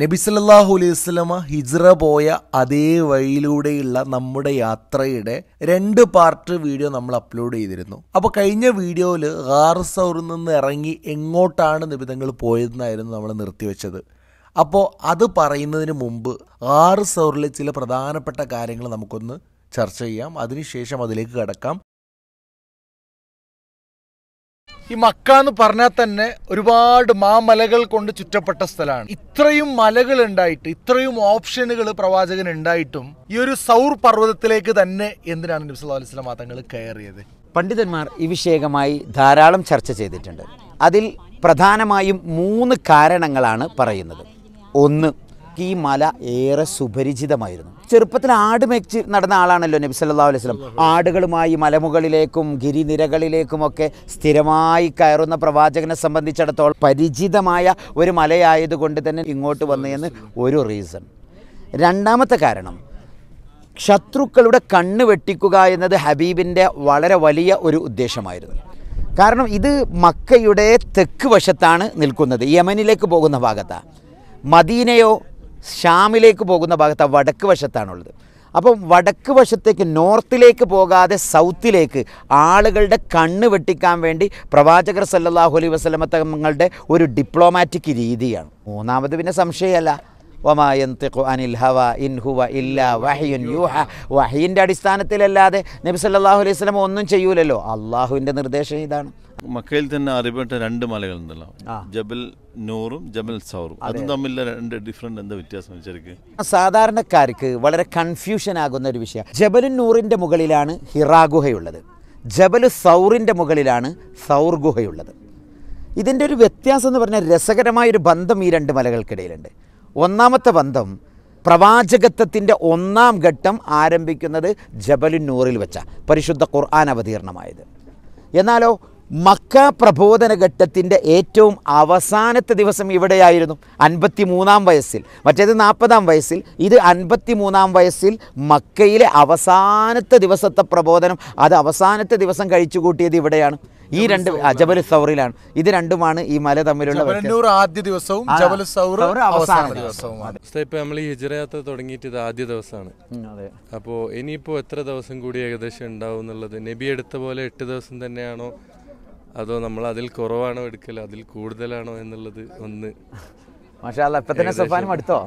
നബിസലല്ലാഹു അലൈഹി സ്വലമ ഹിജ്റ പോയ അതേ വഴിയിലൂടെയുള്ള നമ്മുടെ യാത്രയുടെ രണ്ട് പാർട്ട് വീഡിയോ നമ്മൾ അപ്ലോഡ് ചെയ്തിരുന്നു അപ്പോൾ കഴിഞ്ഞ വീഡിയോയിൽ ഗാർസൗറിൽ നിന്ന് ഇറങ്ങി എങ്ങോട്ടാണ് നിബിതങ്ങൾ പോയതെന്നായിരുന്നു നമ്മൾ നിർത്തിവെച്ചത് അപ്പോൾ അത് പറയുന്നതിന് മുമ്പ് ഗാർസൗറിലെ ചില പ്രധാനപ്പെട്ട കാര്യങ്ങൾ നമുക്കൊന്ന് ചർച്ച ചെയ്യാം അതിനുശേഷം അതിലേക്ക് കടക്കാം ഈ മക്ക എന്ന് പറഞ്ഞാൽ തന്നെ ഒരുപാട് മാമലകൾ കൊണ്ട് ചുറ്റപ്പെട്ട സ്ഥലമാണ് ഇത്രയും മലകൾ ഉണ്ടായിട്ട് ഇത്രയും ഓപ്ഷനുകൾ പ്രവാചകൻ ഉണ്ടായിട്ടും ഈ ഒരു സൗർ പർവ്വതത്തിലേക്ക് തന്നെ എന്തിനാണ് നബി സല്ലല്ലാഹു അലൈഹി വസല്ലം തങ്ങൾ കയറിയത് പണ്ഡിതന്മാർ ഈ വിഷയകമായി ധാരാളം ചർച്ച ചെയ്തിട്ടുണ്ട് അതിൽ പ്രധാനമായും മൂന്ന് കാരണങ്ങളാണ് പറയുന്നത് ഒന്ന് ഈ മല ഏറെ സുപരിചിതമായിരുന്നു ചെറുപ്പത്തിൽ ആട് മേച്ച് നടന്ന ആളാണല്ലോ നബി സല്ലാ അലൈഹി സ്വലം ആടുകളുമായി മലമുകളിലേക്കും ഗിരിനിരകളിലേക്കും ഒക്കെ സ്ഥിരമായി കയറുന്ന പ്രവാചകനെ സംബന്ധിച്ചിടത്തോളം പരിചിതമായ ഒരു മലയായതുകൊണ്ട് തന്നെ ഇങ്ങോട്ട് വന്നതെന്ന് ഒരു റീസൺ രണ്ടാമത്തെ കാരണം ശത്രുക്കളുടെ കണ്ണ് വെട്ടിക്കുക എന്നത് ഹബീബിൻ്റെ വളരെ വലിയ ഒരു ഉദ്ദേശമായിരുന്നു കാരണം ഇത് മക്കയുടെ തെക്ക് വശത്താണ് നിൽക്കുന്നത് യമനിലേക്ക് പോകുന്ന ഭാഗത്താണ് മദീനയോ ഷാമിലേക്ക് പോകുന്ന ഭാഗത്ത് വടക്ക് വശത്താണുള്ളത് അപ്പം വടക്ക് വശത്തേക്ക് നോർത്തിലേക്ക് പോകാതെ സൗത്തിലേക്ക് ആളുകളുടെ കണ്ണ് വെട്ടിക്കാൻ വേണ്ടി പ്രവാചകർ സല്ലാഹു അലൈ വസ്ലമത്തങ്ങളുടെ തങ്ങളുടെ ഒരു ഡിപ്ലോമാറ്റിക് രീതിയാണ് മൂന്നാമത് പിന്നെ സംശയമല്ല ഒമായന്തിഖു അനിൽ ഹവ ഇൻ ഹുവ ഇല്ലാ വഹിയുൻ യൂഹ വഹീൻ്റെ അടിസ്ഥാനത്തിലല്ലാതെ നബി സല്ലാഹു അലൈഹി സ്വലം ഒന്നും ചെയ്യൂലല്ലോ അള്ളാഹുവിൻ്റെ നിർദ്ദേശം ഇതാണ് മക്കയിൽ തന്നെ അറിയപ്പെട്ട രണ്ട് ഉണ്ടല്ലോ ജബൽ നൂറും ജബൽ സൗറും അതും തമ്മിൽ രണ്ട് ഡിഫറെൻ്റ് എന്താ വ്യത്യാസം ശരിക്കും സാധാരണക്കാർക്ക് വളരെ കൺഫ്യൂഷൻ ആകുന്ന ഒരു വിഷയം ജബൽ നൂറിൻ്റെ മുകളിലാണ് ഹിറാ ഗുഹയുള്ളത് ജബൽ സൗറിൻ്റെ മുകളിലാണ് സൗർ ഗുഹയുള്ളത് ഇതിൻ്റെ ഒരു വ്യത്യാസം എന്ന് പറഞ്ഞാൽ രസകരമായൊരു ബന്ധം ഈ രണ്ട് മലകൾക്കിടയിലുണ്ട് ഒന്നാമത്തെ ബന്ധം പ്രവാചകത്വത്തിൻ്റെ ഒന്നാം ഘട്ടം ആരംഭിക്കുന്നത് ജബലുന്നൂറിൽ വെച്ച പരിശുദ്ധ ഖുർആൻ അവതീർണമായത് എന്നാലോ മക്ക പ്രബോധന ഘട്ടത്തിൻ്റെ ഏറ്റവും അവസാനത്തെ ദിവസം ഇവിടെയായിരുന്നു അൻപത്തി മൂന്നാം വയസ്സിൽ മറ്റേത് നാൽപ്പതാം വയസ്സിൽ ഇത് അൻപത്തി മൂന്നാം വയസ്സിൽ മക്കയിലെ അവസാനത്തെ ദിവസത്തെ പ്രബോധനം അത് അവസാനത്തെ ദിവസം കഴിച്ചു കൂട്ടിയത് ഇവിടെയാണ് ഈ രണ്ട് അജബൽ സൗറിലാണ് ഇത് രണ്ടുമാണ് ഈ മല തമ്മിലുള്ള ആദ്യ ദിവസവും ജബൽ സൗർ അവസാന ദിവസവും ഇപ്പൊ നമ്മൾ ഈ ഹിജറയാത്ര തുടങ്ങിയിട്ട് ഇത് ആദ്യ ദിവസമാണ് അപ്പോ ഇനിയിപ്പോ എത്ര ദിവസം കൂടി ഏകദേശം ഉണ്ടാവും എന്നുള്ളത് നബി എടുത്ത പോലെ എട്ട് ദിവസം തന്നെയാണോ അതോ നമ്മൾ അതിൽ കുറവാണോ എടുക്കൽ അതിൽ കൂടുതലാണോ എന്നുള്ളത് ഒന്ന് മാഷാല്ല ഇപ്പൊ തന്നെ സഫാനും അടുത്തോ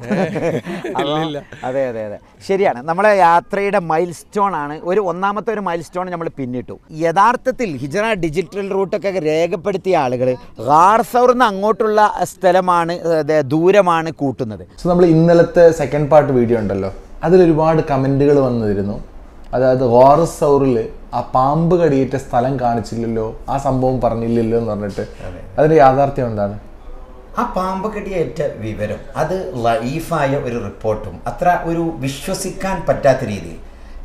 അതെ അതെ അതെ ശരിയാണ് നമ്മളെ യാത്രയുടെ മൈൽ സ്റ്റോൺ ആണ് ഒരു ഒന്നാമത്തെ ഒരു മൈൽ സ്റ്റോൺ നമ്മൾ പിന്നിട്ടു യഥാർത്ഥത്തിൽ ഹിജറ ഡിജിറ്റൽ റൂട്ടൊക്കെ രേഖപ്പെടുത്തിയ ആളുകൾ ഹാർസൗർന്ന് അങ്ങോട്ടുള്ള സ്ഥലമാണ് ദൂരമാണ് കൂട്ടുന്നത് നമ്മൾ ഇന്നലത്തെ സെക്കൻഡ് പാർട്ട് വീഡിയോ ഉണ്ടല്ലോ അതിലൊരുപാട് കമന്റുകൾ വന്നിരുന്നു അതായത് ഹോറസ് ആ പാമ്പ് കടിയേറ്റ സ്ഥലം കാണിച്ചില്ലല്ലോ ആ സംഭവം പറഞ്ഞില്ലല്ലോ എന്ന് പറഞ്ഞിട്ട് അതിൻ്റെ യാഥാർത്ഥ്യം എന്താണ് ആ പാമ്പ് കടിയേറ്റ വിവരം അത് ലൈഫായ ഒരു റിപ്പോർട്ടും അത്ര ഒരു വിശ്വസിക്കാൻ പറ്റാത്ത രീതിയിൽ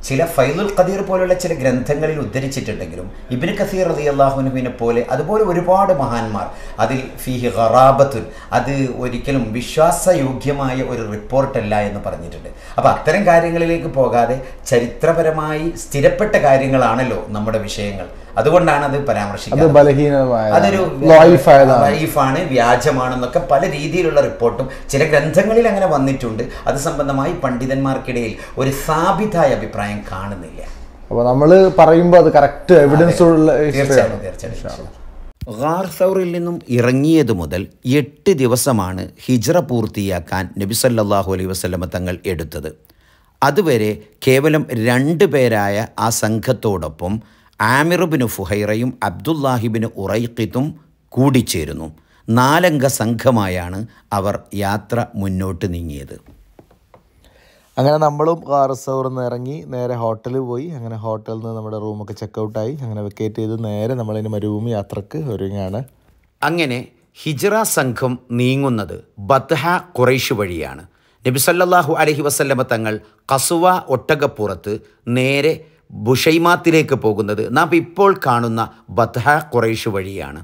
ചില ഫൈലുൽ ഖദീർ പോലുള്ള ചില ഗ്രന്ഥങ്ങളിൽ ഉദ്ധരിച്ചിട്ടുണ്ടെങ്കിലും ഇബിൻ കസീർ അലി അള്ളാഹുനുവിനെ പോലെ അതുപോലെ ഒരുപാട് മഹാന്മാർ അതിൽ ഫിഹി ഖറാബത്തുൻ അത് ഒരിക്കലും വിശ്വാസയോഗ്യമായ ഒരു റിപ്പോർട്ടല്ല എന്ന് പറഞ്ഞിട്ടുണ്ട് അപ്പോൾ അത്തരം കാര്യങ്ങളിലേക്ക് പോകാതെ ചരിത്രപരമായി സ്ഥിരപ്പെട്ട കാര്യങ്ങളാണല്ലോ നമ്മുടെ വിഷയങ്ങൾ അതുകൊണ്ടാണ് അത് പരാമർശിക്കുന്നത് ബലഹീനമായ വ്യാജമാണെന്നൊക്കെ പല രീതിയിലുള്ള റിപ്പോർട്ടും ചില ഗ്രന്ഥങ്ങളിൽ അങ്ങനെ വന്നിട്ടുണ്ട് അത് സംബന്ധമായി പണ്ഡിതന്മാർക്കിടയിൽ ഒരു സാബിതായ അഭിപ്രായം കാണുന്നില്ല അപ്പോൾ നമ്മൾ പറയുമ്പോൾ അത് കറക്റ്റ് എവിഡൻസ് ഉള്ള തീർച്ചയായിട്ടും ഗാർസൗറിൽ നിന്നും ഇറങ്ങിയതു മുതൽ എട്ട് ദിവസമാണ് ഹിജ്റ പൂർത്തിയാക്കാൻ നബിസല്ലാഹു അലൈ വസ്ലമ തങ്ങൾ എടുത്തത് അതുവരെ കേവലം രണ്ട് പേരായ ആ സംഘത്തോടൊപ്പം ആമിറുബിന് ഫുഹൈറയും അബ്ദുല്ലാഹിബിന് ഉറൈഖിത്തും കൂടിച്ചേരുന്നു നാലംഗ സംഘമായാണ് അവർ യാത്ര മുന്നോട്ട് നീങ്ങിയത് അങ്ങനെ നമ്മളും ആർ നിന്ന് ഇറങ്ങി നേരെ ഹോട്ടലിൽ പോയി അങ്ങനെ ഹോട്ടലിൽ നിന്ന് നമ്മുടെ റൂമൊക്കെ ചെക്കൗട്ടായി അങ്ങനെ വെക്കേറ്റ് ചെയ്ത് നേരെ നമ്മളതിന് മരുഭൂമി യാത്രക്ക് ഒരുങ്ങാണ് അങ്ങനെ ഹിജറ സംഘം നീങ്ങുന്നത് ബത്ഹ കുറൈഷ് വഴിയാണ് നബിസല്ലാഹു അലഹി വസല്ലമ തങ്ങൾ കസുവ ഒട്ടകപ്പുറത്ത് നേരെ ബുഷൈമാത്തിലേക്ക് പോകുന്നത് നാം ഇപ്പോൾ കാണുന്ന ബത്ഹ കുറേഷ് വഴിയാണ്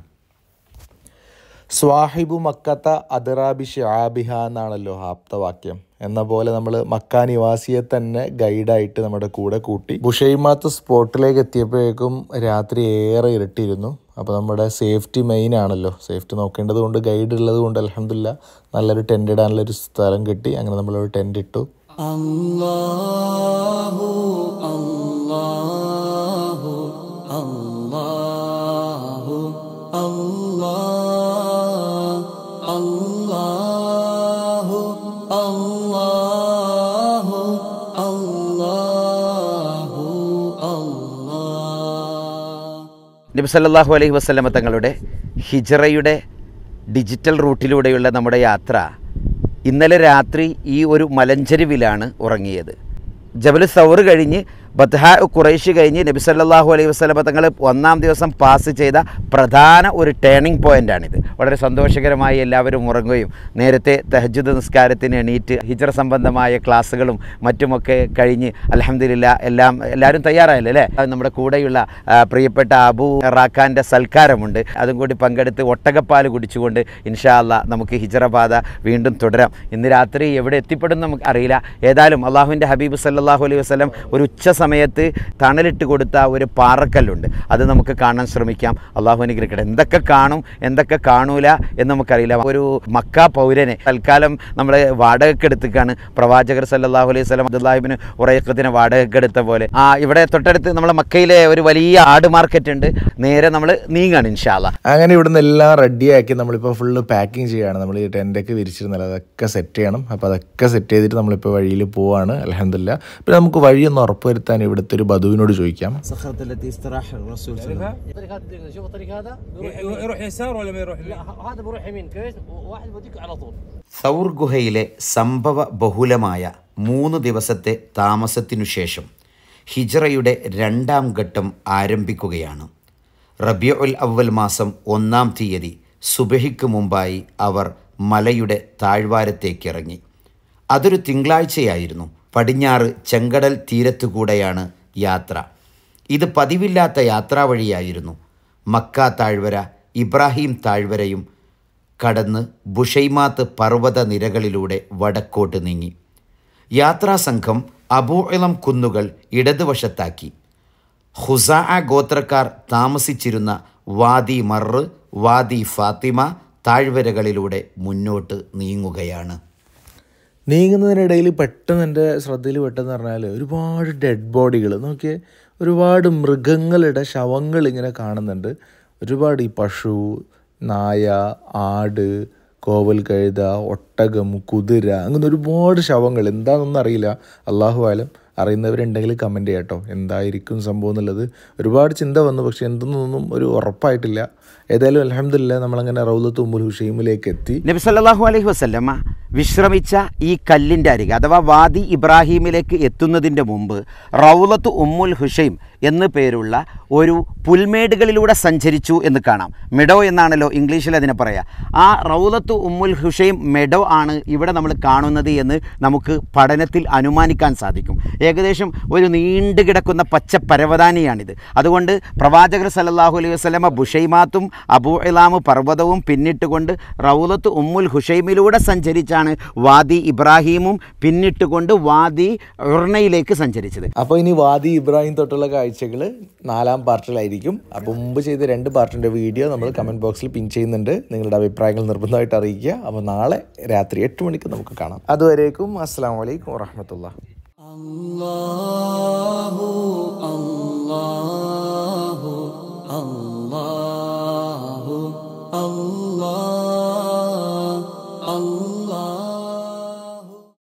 സ്വാഹിബു മക്കത്ത അദറാബി ഷാബിഹ എന്നാണല്ലോ ആപ്തവാക്യം എന്ന പോലെ നമ്മൾ മക്ക നിവാസിയെ തന്നെ ഗൈഡായിട്ട് നമ്മുടെ കൂടെ കൂട്ടി ബുഷൈമാത്ത് സ്പോട്ടിലേക്ക് എത്തിയപ്പോഴേക്കും രാത്രി ഏറെ ഇരുട്ടിയിരുന്നു അപ്പോൾ നമ്മുടെ സേഫ്റ്റി മെയിൻ ആണല്ലോ സേഫ്റ്റി നോക്കേണ്ടത് കൊണ്ട് ഗൈഡ് ഉള്ളത് കൊണ്ട് അലഹമില്ല നല്ലൊരു ടെൻ്റ് ഇടാനുള്ളൊരു സ്ഥലം കിട്ടി അങ്ങനെ നമ്മളൊരു ടെൻ്റ് ഇട്ടു അള്ളാഹു നബി സല്ലാഹു അലൈഹി വസ്ലമ തങ്ങളുടെ ഹിജറയുടെ ഡിജിറ്റൽ റൂട്ടിലൂടെയുള്ള നമ്മുടെ യാത്ര ഇന്നലെ രാത്രി ഈ ഒരു മലഞ്ചരിവിലാണ് ഉറങ്ങിയത് ജബൽ സൗർ കഴിഞ്ഞ് ബത്ഹ കുറേശ് കഴിഞ്ഞ് നബി സല്ലാഹു അലൈഹി വസ്ലമ തങ്ങൾ ഒന്നാം ദിവസം പാസ് ചെയ്ത പ്രധാന ഒരു ടേണിംഗ് പോയിൻ്റാണിത് വളരെ സന്തോഷകരമായി എല്ലാവരും ഉറങ്ങുകയും നേരത്തെ തഹജുദ് നിസ്കാരത്തിന് എണീറ്റ് ഹിജറ സംബന്ധമായ ക്ലാസ്സുകളും മറ്റുമൊക്കെ കഴിഞ്ഞ് അലഹമില്ല എല്ലാം എല്ലാവരും തയ്യാറായല്ലേ അല്ലേ നമ്മുടെ കൂടെയുള്ള പ്രിയപ്പെട്ട അബു റാഖാൻ്റെ സൽക്കാരമുണ്ട് അതും കൂടി പങ്കെടുത്ത് ഒട്ടകപ്പാൽ കുടിച്ചുകൊണ്ട് ഇൻഷാ അല്ല നമുക്ക് ഹിജറ പാത വീണ്ടും തുടരാം ഇന്ന് രാത്രി എവിടെ എത്തിപ്പെടും നമുക്ക് അറിയില്ല ഏതായാലും അള്ളാഹുവിൻ്റെ ഹബീബ് സല്ലാഹു അലൈഹി വസ്ലം ഒരു ഉച്ച സമയത്ത് തണലിട്ട് കൊടുത്ത ഒരു പാറക്കല്ലുണ്ട് അത് നമുക്ക് കാണാൻ ശ്രമിക്കാം അള്ളാഹു അനുഗ്രഹിക്കട്ടെ എന്തൊക്കെ കാണും എന്തൊക്കെ കാണൂല എന്ന് നമുക്കറിയില്ല ഒരു മക്ക പൗരനെ തൽക്കാലം നമ്മൾ എടുത്തിക്കാണ് പ്രവാചകർ സല്ലാഹു അലൈഹി സ്വലം അബ്ദുല്ലാഹിബിന് ഉറയക്കത്തിന് വാടകക്കെടുത്ത പോലെ ആ ഇവിടെ തൊട്ടടുത്ത് നമ്മളെ മക്കയിലെ ഒരു വലിയ ആട് മാർക്കറ്റ് ഉണ്ട് നേരെ നമ്മൾ നീങ്ങാണ് ഇൻഷാല്ല അങ്ങനെ ഇവിടുന്ന് എല്ലാം റെഡിയാക്കി നമ്മളിപ്പോൾ ഫുള്ള് പാക്കിംഗ് ചെയ്യുകയാണ് നമ്മൾ ഈ ടെൻ്റൊക്കെ വിരിച്ചിരുന്നില്ല അതൊക്കെ സെറ്റ് ചെയ്യണം അപ്പോൾ അതൊക്കെ സെറ്റ് ചെയ്തിട്ട് നമ്മളിപ്പോൾ വഴിയിൽ പോവാണ് അലഹമില്ല പിന്നെ നമുക്ക് വഴിയൊന്നും ഉറപ്പ് വരുത്താൻ പാകിസ്ഥാൻ ഇവിടുത്തെ ഒരു ബധുവിനോട് ചോദിക്കാം സൗർ ഗുഹയിലെ സംഭവ ബഹുലമായ മൂന്ന് ദിവസത്തെ താമസത്തിനു ശേഷം ഹിജറയുടെ രണ്ടാം ഘട്ടം ആരംഭിക്കുകയാണ് റബിയ ഉൽ അവൽ മാസം ഒന്നാം തീയതി സുബഹിക്ക് മുമ്പായി അവർ മലയുടെ താഴ്വാരത്തേക്കിറങ്ങി അതൊരു തിങ്കളാഴ്ചയായിരുന്നു പടിഞ്ഞാറ് ചെങ്കടൽ തീരത്തുകൂടെയാണ് യാത്ര ഇത് പതിവില്ലാത്ത യാത്രാ വഴിയായിരുന്നു മക്ക താഴ്വര ഇബ്രാഹിം താഴ്വരയും കടന്ന് ബുഷൈമാത്ത് പർവ്വത നിരകളിലൂടെ വടക്കോട്ട് നീങ്ങി യാത്രാസംഘം അബൂഇളം കുന്നുകൾ ഇടതുവശത്താക്കി ഹുസാ ഗോത്രക്കാർ താമസിച്ചിരുന്ന വാദി മർറ് വാദി ഫാത്തിമ താഴ്വരകളിലൂടെ മുന്നോട്ട് നീങ്ങുകയാണ് നീങ്ങുന്നതിനിടയിൽ പെട്ടെന്ന് എൻ്റെ ശ്രദ്ധയിൽ പെട്ടെന്ന് പറഞ്ഞാൽ ഒരുപാട് ഡെഡ് ബോഡികൾ നോക്കിയേ ഒരുപാട് മൃഗങ്ങളുടെ ശവങ്ങൾ ഇങ്ങനെ കാണുന്നുണ്ട് ഒരുപാട് ഈ പശു നായ ആട് കോവൽ കഴുത ഒട്ടകം കുതിര അങ്ങനെ ഒരുപാട് ശവങ്ങൾ എന്താണെന്നൊന്നും അറിയില്ല അള്ളാഹു ആലം അറിയുന്നവരുണ്ടെങ്കിൽ കമൻറ്റ് ചെയ്യാട്ടോ എന്തായിരിക്കും സംഭവം എന്നുള്ളത് ഒരുപാട് ചിന്ത വന്നു പക്ഷേ എന്തെന്നൊന്നും ഒരു ഉറപ്പായിട്ടില്ല ഏതായാലും അലഹമില്ല നമ്മളങ്ങനെ റൗലത്ത് ഉമ്മുൽ ഹുഷീമിലേക്ക് എത്തി നബി സല്ലാഹു അലൈഹി വസ്ലമ വിശ്രമിച്ച ഈ കല്ലിൻ്റെ അരികെ അഥവാ വാദി ഇബ്രാഹീമിലേക്ക് എത്തുന്നതിൻ്റെ മുമ്പ് റൗലത്ത് ഉമ്മുൽ ഹുഷൈം എന്ന് പേരുള്ള ഒരു പുൽമേടുകളിലൂടെ സഞ്ചരിച്ചു എന്ന് കാണാം മെഡോ എന്നാണല്ലോ ഇംഗ്ലീഷിൽ അതിനെ പറയുക ആ റൗലത്ത് ഉമ്മുൽ ഹുഷൈം മെഡോ ആണ് ഇവിടെ നമ്മൾ കാണുന്നത് എന്ന് നമുക്ക് പഠനത്തിൽ അനുമാനിക്കാൻ സാധിക്കും ഏകദേശം ഒരു നീണ്ടു കിടക്കുന്ന പച്ച പരവതാനിയാണിത് അതുകൊണ്ട് പ്രവാചകർ സല്ലാഹു അലൈഹി വസ്ലമ ബുഷൈമാത്തും അബു ഇലാമു പർവ്വതവും പിന്നിട്ടുകൊണ്ട് റൗലത്ത് ഉമ്മുൽ ഹുഷൈമിലൂടെ സഞ്ചരിച്ചാണ് വാദി പിന്നിട്ട് പിന്നിട്ടുകൊണ്ട് വാദി ഉർണയിലേക്ക് സഞ്ചരിച്ചത് അപ്പോൾ ഇനി വാദി ഇബ്രാഹിം തൊട്ടുള്ള കാഴ്ച ആഴ്ചകൾ നാലാം പാർട്ടിലായിരിക്കും അപ്പോൾ മുമ്പ് ചെയ്ത രണ്ട് പാർട്ടിൻ്റെ വീഡിയോ നമ്മൾ കമൻറ്റ് ബോക്സിൽ പിൻ ചെയ്യുന്നുണ്ട് നിങ്ങളുടെ അഭിപ്രായങ്ങൾ നിർബന്ധമായിട്ട് അറിയിക്കുക അപ്പോൾ നാളെ രാത്രി എട്ട് മണിക്ക് നമുക്ക് കാണാം അതുവരേക്കും അസ്സാം വലൈക്കും വറഹമത്തുള്ള അള്ളാഹു